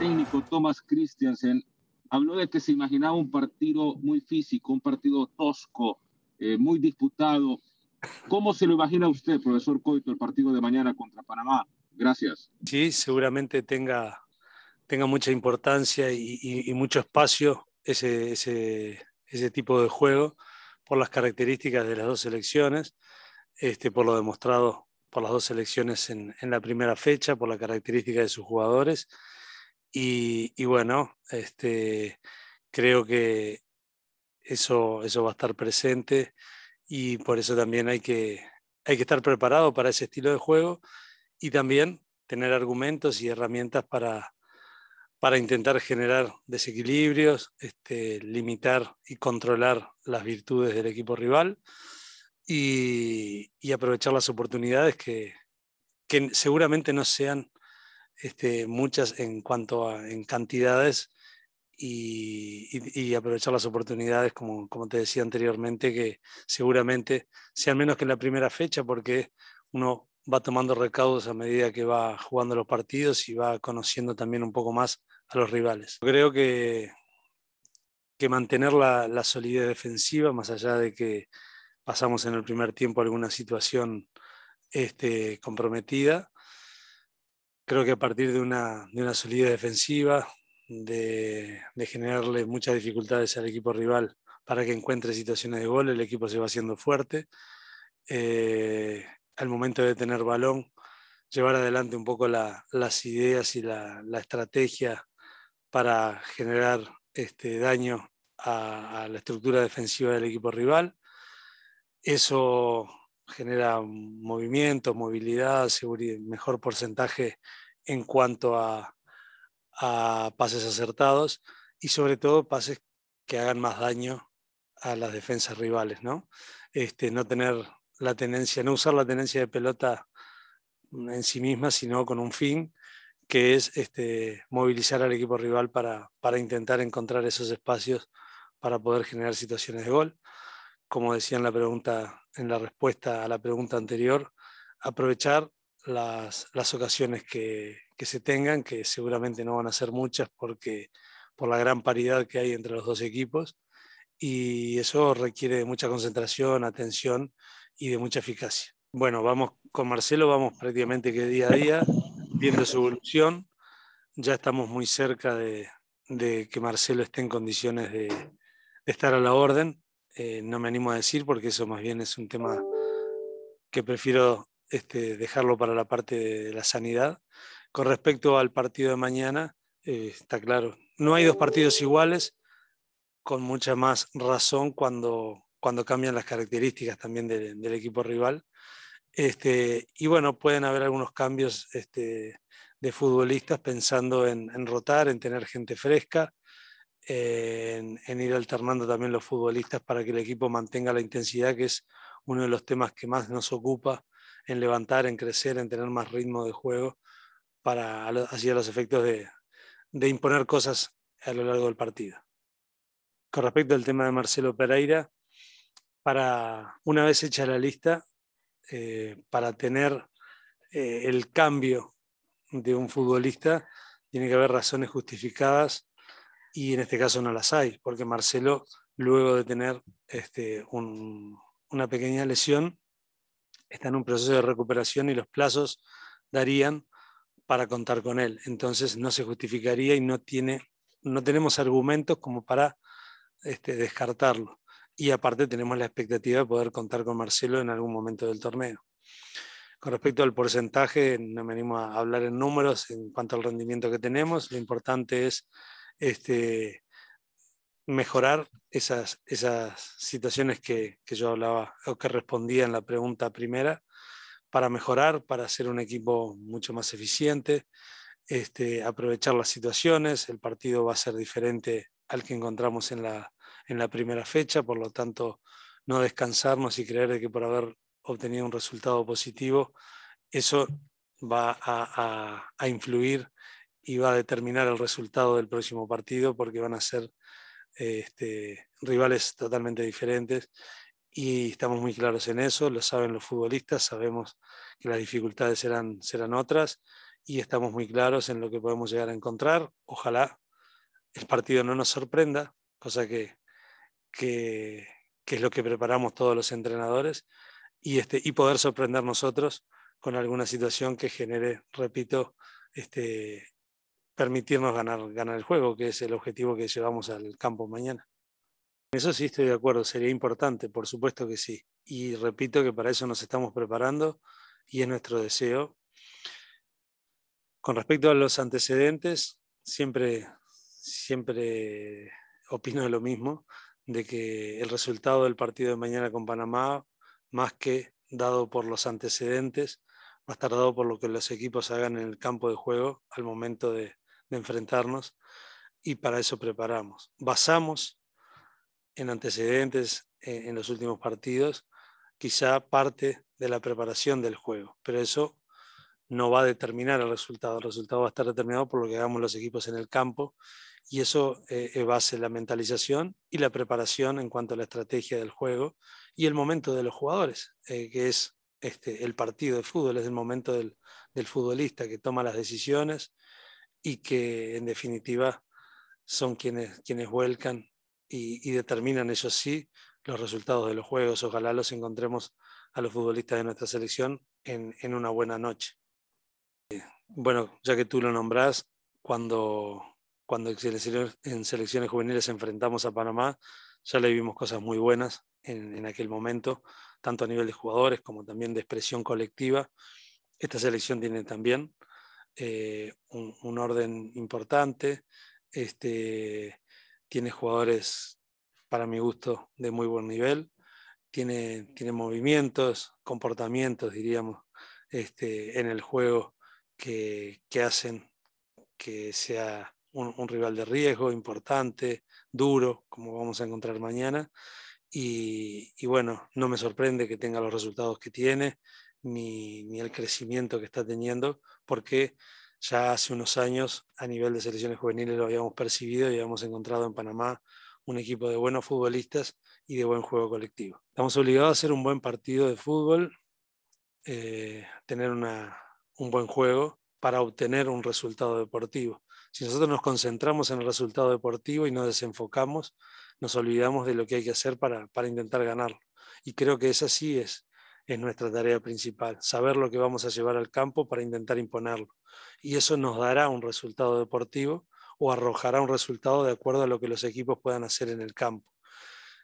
técnico Thomas Christiansen habló de que se imaginaba un partido muy físico, un partido tosco, eh, muy disputado. ¿Cómo se lo imagina usted, profesor Coito, el partido de mañana contra Panamá? Gracias. Sí, seguramente tenga, tenga mucha importancia y, mucho espacio ese, ese, ese, tipo de juego por las características de las dos selecciones, este, por lo demostrado por las dos selecciones en, en la primera fecha, por la característica de sus jugadores y, bueno, este, creo que eso, eso va a estar presente y por eso también hay que, hay que estar preparado para ese estilo de juego y también tener argumentos y herramientas para, para intentar generar desequilibrios, este, limitar y controlar las virtudes del equipo rival y, y aprovechar las oportunidades que, que, seguramente no sean este, muchas en cuanto a en cantidades y, aprovechar las oportunidades, como, como te decía anteriormente, que seguramente sea menos que en la primera fecha, porque uno va tomando recaudos a medida que va jugando los partidos y va conociendo también un poco más a los rivales. Creo que, que mantener la, la solidez defensiva, más allá de que pasamos en el primer tiempo alguna situación este, comprometida, creo que a partir de una, de solidez defensiva, de, generarle muchas dificultades al equipo rival para que encuentre situaciones de gol, el equipo se va haciendo fuerte. Eh, al momento de tener balón, llevar adelante un poco las ideas y la, estrategia para generar este daño a la estructura defensiva del equipo rival. Eso genera movimiento, movilidad, seguridad, mejor porcentaje en cuanto a, pases acertados y sobre todo pases que hagan más daño a las defensas rivales, ¿no? Este, no tener la tendencia, no usar la tenencia de pelota en sí misma, sino con un fin que es este, movilizar al equipo rival para, para, intentar encontrar esos espacios para poder generar situaciones de gol. Como decía en la pregunta en la respuesta a la pregunta anterior, aprovechar las, ocasiones que, se tengan, que seguramente no van a ser muchas porque por la gran paridad que hay entre los dos equipos, y eso requiere de mucha concentración, atención y de mucha eficacia. Bueno, vamos con Marcelo, vamos prácticamente que día a día, viendo su evolución, ya estamos muy cerca de, que Marcelo esté en condiciones de estar a la orden eh, no me animo a decir porque eso más bien es un tema que prefiero este, dejarlo para la parte de la sanidad. Con respecto al partido de mañana, eh, está claro, no hay dos partidos iguales, con mucha más razón cuando, cambian las características también del equipo rival. Este, y bueno, pueden haber algunos cambios este, de futbolistas pensando en rotar, en tener gente fresca en, ir alternando también los futbolistas para que el equipo mantenga la intensidad, que es uno de los temas que más nos ocupa, en levantar, en crecer, en tener más ritmo de juego, para hacia los efectos de, imponer cosas a lo largo del partido. Con respecto al tema de Marcelo Pereira, para una vez hecha la lista, eh, para tener eh, el cambio de un futbolista, tiene que haber razones justificadas y en este caso no las hay, porque Marcelo, luego de tener este, una pequeña lesión, está en un proceso de recuperación y los plazos darían para contar con él. Entonces no se justificaría y no, tiene, no tenemos argumentos como para este, descartarlo. Y aparte tenemos la expectativa de poder contar con Marcelo en algún momento del torneo. Con respecto al porcentaje, no venimos a hablar en números en cuanto al rendimiento que tenemos. Lo importante es este, mejorar esas, situaciones que, yo hablaba o que respondía en la pregunta primera, para mejorar, para hacer un equipo mucho más eficiente, este, aprovechar las situaciones, el partido va a ser diferente al que encontramos en la, primera fecha, por lo tanto, no descansarnos y creer de que por haber obtenido un resultado positivo, eso va a, a influir y va a determinar el resultado del próximo partido porque van a ser este, rivales totalmente diferentes y estamos muy claros en eso, lo saben los futbolistas, sabemos que las dificultades serán, serán otras y estamos muy claros en lo que podemos llegar a encontrar. Ojalá el partido no nos sorprenda, cosa que, que, es lo que preparamos todos los entrenadores, y, este, y poder sorprender nosotros con alguna situación que genere, repito, este, permitirnos ganar, ganar el juego, que es el objetivo que llevamos al campo mañana. En eso sí estoy de acuerdo, sería importante, por supuesto que sí. Y repito que para eso nos estamos preparando y es nuestro deseo. Con respecto a los antecedentes, siempre, siempre opino lo mismo, de que el resultado del partido de mañana con Panamá, más que dado por los antecedentes, más tardado por lo que los equipos hagan en el campo de juego al momento de, de enfrentarnos y para eso preparamos. Basamos en antecedentes eh, en los últimos partidos quizá parte de la preparación del juego, pero eso no va a determinar el resultado. El resultado va a estar determinado por lo que hagamos los equipos en el campo y eso eh, base la mentalización y la preparación en cuanto a la estrategia del juego y el momento de los jugadores, eh, que es este, el partido de fútbol, es el momento del futbolista que toma las decisiones y que en definitiva son quienes, quienes vuelcan y, determinan ellos sí los resultados de los juegos. Ojalá los encontremos a los futbolistas de nuestra selección en, una buena noche. Eh, bueno, ya que tú lo nombrás, cuando, cuando en selecciones juveniles enfrentamos a Panamá, ya le vimos cosas muy buenas en, en, aquel momento, tanto a nivel de jugadores como también de expresión colectiva. Esta selección tiene también eh, un, orden importante. Este, tiene jugadores, para mi gusto, de muy buen nivel. Tiene, movimientos, comportamientos, diríamos, este, en el juego que, que hacen que sea un, rival de riesgo importante, duro, como vamos a encontrar mañana. y, bueno, no me sorprende que tenga los resultados que tiene ni, el crecimiento que está teniendo, porque ya hace unos años a nivel de selecciones juveniles lo habíamos percibido y habíamos encontrado en Panamá un equipo de buenos futbolistas y de buen juego colectivo. Estamos obligados a hacer un buen partido de fútbol, eh, tener un buen juego para obtener un resultado deportivo. Si nosotros nos concentramos en el resultado deportivo y nos desenfocamos, nos olvidamos de lo que hay que hacer para, intentar ganarlo. Y creo que eso sí es es nuestra tarea principal, saber lo que vamos a llevar al campo para intentar imponerlo. Y eso nos dará un resultado deportivo o arrojará un resultado de acuerdo a lo que los equipos puedan hacer en el campo.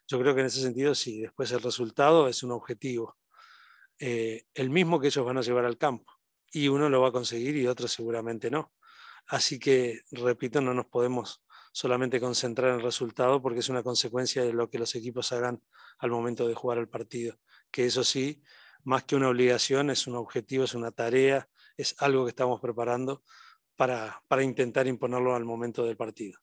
Yo creo que en ese sentido sí, después el resultado es un objetivo, eh, el mismo que ellos van a llevar al campo. Y uno lo va a conseguir y otro seguramente no. Así que, repito, no nos podemos solamente concentrar en el resultado porque es una consecuencia de lo que los equipos hagan al momento de jugar el partido que eso sí, más que una obligación, es un objetivo, es una tarea, es algo que estamos preparando para, para intentar imponerlo al momento del partido.